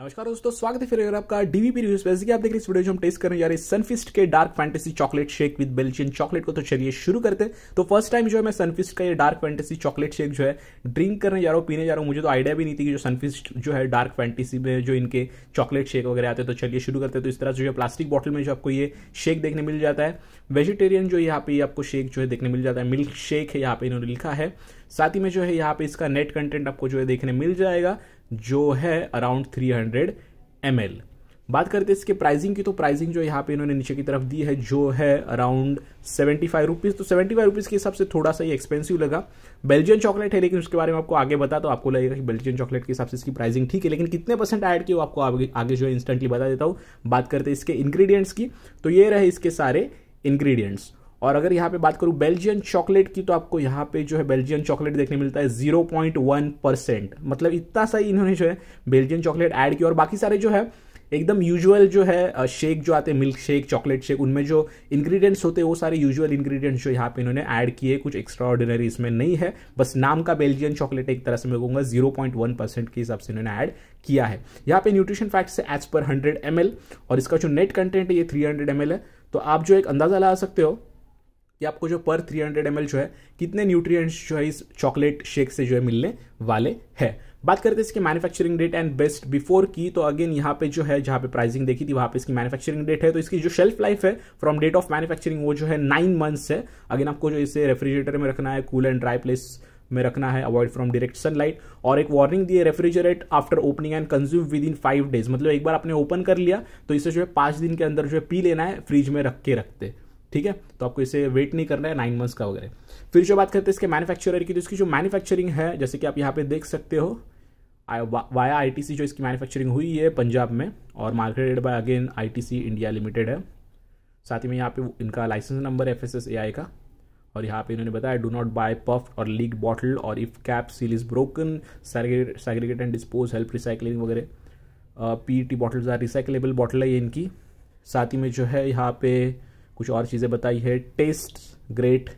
नमस्कार दोस्तों स्वागत है फिर अगर आपका डीवीपी रिव्यूज वैसे कि आप देख रहे इस वीडियो जो हम टेस्ट करने जा रहे हैं सनफिस्ट के Dark Fantasy chocolate shake with Belgian chocolate को तो चलिए शुरू करते हैं तो फर्स्ट टाइम जो है मैं सनफिस्ट का ये डार्क फैंटेसी चॉकलेट शेक जो है ड्रिंक करने जा रहा हूँ पीने जा रहा हूँ मुझे तो आइडिया भी नहीं थी कि जो सनफिस्ट जो है डार्क फैंटेसी में जो इनके चॉकलेट शेक वगैरह आते हैं तो चलिए शुरू करते हैं तो इस तरह से जो है प्लास्टिक बॉटल में जो आपको ये शेक देखने मिल जाता है वेजिटेरियन जो यहाँ पे आपको शेक जो है देखने मिल जाता है मिल्क शेक है यहाँ पे इन्होंने लिखा है साथ ही में जो है यहाँ पे इसका नेट कंटेंट आपको जो है देखने मिल जाएगा जो है around three hundred M L बात करते हैं तो इसके प्राइसिंग की तो प्राइसिंग जो यहाँ पे इन्होंने नीचे की तरफ दी है जो है अराउंड सेवेंटी फाइव रुपीज़ तो सेवेंटी फाइव रुपीज़ के हिसाब से थोड़ा सा ये एक्सपेंसिव लगा बेल्जियन चॉकलेट है लेकिन उसके बारे में आपको आगे बता तो आपको लगेगा कि बेल्जियन चॉकलेट के हिसाब से इसकी प्राइसिंग ठीक है लेकिन कितने परसेंट ऐड किया आपको आगे, आगे जो है इंस्टेंटली बता देता हूँ बात करते हैं इसके इंग्रीडियंट्स की तो ये रहे इसके सारे इंग्रीडियंट्स और अगर यहाँ पे बात करूँ बेल्जियन चॉकलेट की तो आपको यहाँ पे जो है बेल्जियन चॉकलेट देखने मिलता है जीरो पॉइंट वन परसेंट मतलब इतना सा इन्होंने जो है बेल्जियन चॉकलेट ऐड किया और बाकी सारे जो है एकदम यूजुअल जो है शेक जो आते हैं मिल्क शेक चॉकलेट शेक उनमें जो इंग्रेडिएंट्स होते हैं वो सारे यूजुअल इंग्रेडिएंट्स जो यहाँ पे इन्होंने ऐड किए कुछ एक्स्ट्रा ऑर्डिनरी इसमें नहीं है बस नाम का बेल्जियन चॉकलेट एक तरह से मैं कहूँगा जीरो पॉइंट वन परसेंट के हिसाब से इन्होंने ऐड किया है यहाँ पे न्यूट्रिशन फैक्ट है एज पर हंड्रेड एम और इसका जो नेट कंटेंट है ये थ्री हंड्रेड एम है तो आप जो एक अंदाज़ा लगा सकते हो कि आपको जो पर 300 हंड्रेड जो है कितने न्यूट्रिएंट्स जो है इस चॉकलेट शेक से जो है मिलने वाले हैं बात करते हैं इसकी manufacturing date and best before की तो अगेन यहाँ पे जो है जहाँ पे प्राइसिंग देखी थी वहाँ पे इसकी मैन्युफैक्चरिंग डेट है तो इसकी जो शेल्फ लाइफ है फ्रॉम डेट ऑफ मैन्युफैक्चरिंग वो जो है नाइन मंथ्स है अगेन आपको जो इसे रेफ्रिजरेटर में रखना है कूल एंड ड्राई प्लेस में रखना है अवॉइड फ्रॉम डायरेक्ट सनलाइट और एक वार्निंग दी है refrigerate after opening and consume within five days मतलब एक बार आपने ओपन कर लिया तो इसे जो है पाँच दिन के अंदर जो है पी लेना है फ्रिज में रख के रखते ठीक है तो आपको इसे वेट नहीं करना है नाइन मंथ्स का वगैरह फिर जो बात करते हैं इसके मैन्युफैक्चरर की तो इसकी जो मैन्युफैक्चरिंग है जैसे कि आप यहाँ पे देख सकते हो वाया आईटीसी जो इसकी मैन्युफैक्चरिंग हुई है पंजाब में और marketed by again ITC India limited है साथ ही में यहाँ पे इनका लाइसेंस नंबर एफ एस का और यहाँ पे इन्होंने बताया डू नॉट बाय पफ और लीक बॉटल और if cap seal is broken segregate and dispose help recycling वगैरह P T bottles are recyclable bottle है ये इनकी साथ ही में जो है यहाँ पे कुछ और चीज़ें बताई है टेस्ट ग्रेट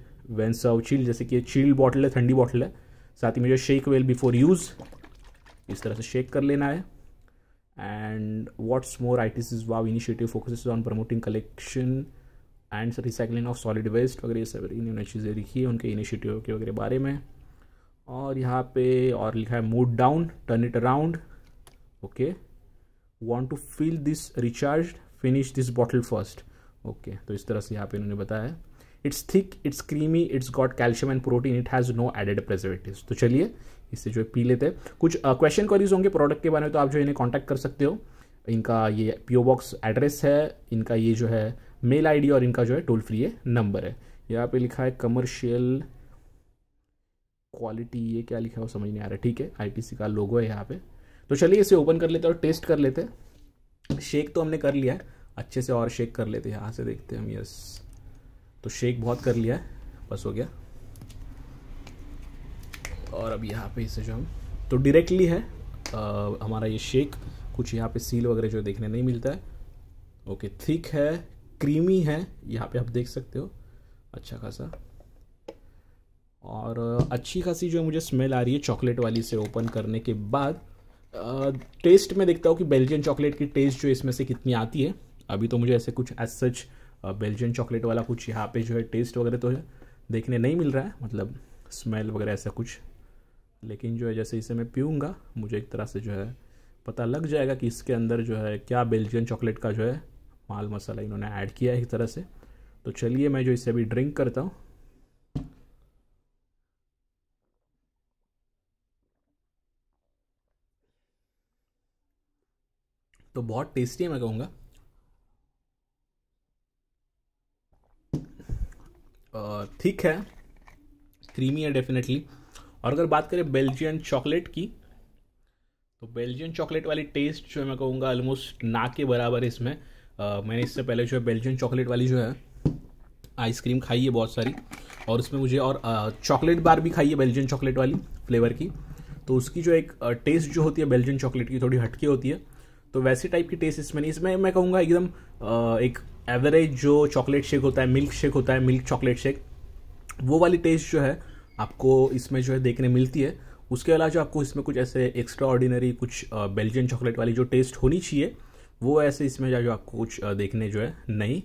सर्व चील जैसे कि चील बॉटल है ठंडी बॉटल है साथ ही मुझे शेक वेल बिफोर यूज़ इस तरह से शेक कर लेना है and what's more I T C's wow initiative focus on promoting collection and recycling of solid waste वगैरह ये सब इन्होंने चीज़ें लिखी है उनके इनिशिएटिव के वगैरह बारे में और यहाँ पे और लिखा है mood down turn it around okay want to feel this recharge finish this bottle first okay तो इस तरह से यहाँ पे इन्होंने बताया है it's thick it's creamy it's got calcium and protein it has no added preservative तो चलिए इससे जो है पी लेते हैं कुछ क्वेश्चन क्वेरीज होंगे प्रोडक्ट के बारे में तो आप जो इन्हें कॉन्टैक्ट कर सकते हो इनका ये पीओ बॉक्स एड्रेस है इनका ये जो है मेल आईडी और इनका जो है टोल फ्री है नंबर है यहाँ पे लिखा है कमर्शियल क्वालिटी ये क्या लिखा है वो समझ नहीं आ रहा है ठीक है आईटीसी का लोगो है यहाँ पे तो चलिए इसे ओपन कर लेते हैं और टेस्ट कर लेते हैं शेक तो हमने कर लिया है अच्छे से और शेक कर लेते हैं यहाँ से देखते हैं हम यस तो शेक बहुत कर लिया है बस हो गया और अब यहाँ पे इसे जो हम तो डायरेक्टली है आ, हमारा ये शेक कुछ यहाँ पे सील वगैरह जो देखने नहीं मिलता है ओके थिक है क्रीमी है यहाँ पे आप देख सकते हो अच्छा खासा और अच्छी खासी जो मुझे स्मेल आ रही है चॉकलेट वाली से ओपन करने के बाद टेस्ट में देखता हूँ कि बेल्जियन चॉकलेट की टेस्ट जो इसमें से कितनी आती है अभी तो मुझे ऐसे कुछ एज सच बेल्जियन चॉकलेट वाला कुछ यहाँ पे जो है टेस्ट वगैरह तो है देखने नहीं मिल रहा है मतलब स्मेल वगैरह ऐसा कुछ लेकिन जो है जैसे इसे मैं पीऊँगा मुझे एक तरह से जो है पता लग जाएगा कि इसके अंदर जो है क्या बेल्जियन चॉकलेट का जो है माल मसाला इन्होंने ऐड किया है एक तरह से तो चलिए मैं जो इसे अभी ड्रिंक करता हूँ तो बहुत टेस्टी है मैं कहूँगा थिक है क्रीमी है डेफिनेटली और अगर बात करें बेल्जियन चॉकलेट की तो बेल्जियन चॉकलेट वाली टेस्ट जो है मैं कहूँगा ऑलमोस्ट ना के बराबर इसमें आ, मैंने इससे पहले जो है बेल्जियन चॉकलेट वाली जो है आइसक्रीम खाई है बहुत सारी और उसमें मुझे और चॉकलेट बार भी खाई है बेल्जियन चॉकलेट वाली फ्लेवर की तो उसकी जो एक टेस्ट जो होती है बेल्जियन चॉकलेट की थोड़ी हटके होती है तो वैसी टाइप की टेस्ट इसमें नहीं इसमें मैं कहूँगा एकदम एक एवरेज जो चॉकलेट शेक होता है मिल्क शेक होता है मिल्क चॉकलेट शेक वो वाली टेस्ट जो है आपको इसमें जो है देखने मिलती है उसके अलावा जो आपको इसमें कुछ ऐसे एक्स्ट्रा ऑर्डिनरी कुछ बेल्जियन चॉकलेट वाली जो टेस्ट होनी चाहिए वो ऐसे इसमें जो आपको कुछ देखने जो है नहीं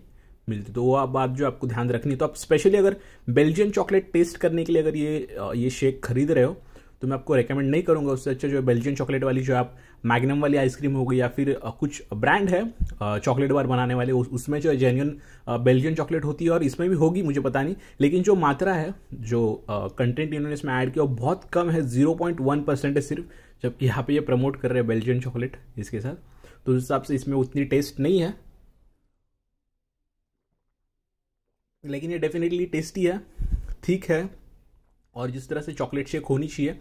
मिलती तो वो आप बात जो आपको ध्यान रखनी तो आप स्पेशली अगर बेल्जियन चॉकलेट टेस्ट करने के लिए अगर ये ये शेक खरीद रहे हो तो मैं आपको रेकमेंड नहीं करूँगा उससे अच्छा जो बेल्जियन चॉकलेट वाली जो आप मैग्नम वाली आइसक्रीम हो गई या फिर कुछ ब्रांड है चॉकलेट बार बनाने वाले उसमें जो है जेन्यून बेल्जियन चॉकलेट होती है और इसमें भी होगी मुझे पता नहीं लेकिन जो मात्रा है जो कंटेंट इन्होंने इसमें ऐड किया वो बहुत कम है जीरो पॉइंट वन परसेंट है सिर्फ जबकि यहाँ पे ये प्रमोट कर रहे हैं बेल्जियन चॉकलेट इसके साथ तो उस हिसाब से इसमें उतनी टेस्ट नहीं है लेकिन ये डेफिनेटली टेस्टी है ठीक है और जिस तरह से चॉकलेट शेक होनी चाहिए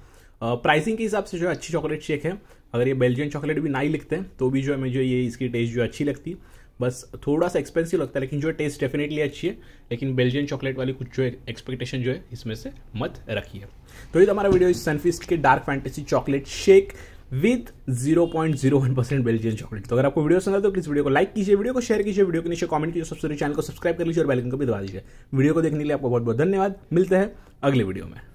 प्राइसिंग के हिसाब से जो है अच्छी चॉकलेट शेक है अगर ये बेल्जियन चॉकलेट भी ना ही लिखते हैं तो भी जो है मुझे ये इसकी टेस्ट जो है अच्छी लगती बस थोड़ा सा एक्सपेंसिव लगता है लेकिन जो है टेस्ट डेफिनेटली अच्छी है लेकिन बेल्जियन चॉकलेट वाली कुछ जो है एक्सपेक्टेशन जो है इसमें से मत रखिए तो ये हमारा वीडियो इस सनफिस्ट के Dark Fantasy chocolate shake with 0.01 percent Belgian chocolate तो अगर आपको वीडियो पसंद है तो प्लीज वीडियो को लाइक कीजिए वीडियो को शेयर कीजिए वीडियो के नीचे कमेंट कीजिए सबसे चैनल को सब्सक्राइब कर लीजिए और बेलाइकन को भी दबा दीजिए वीडियो को देखने के लिए आपको बहुत बहुत धन्यवाद मिलते हैं अगले वीडियो में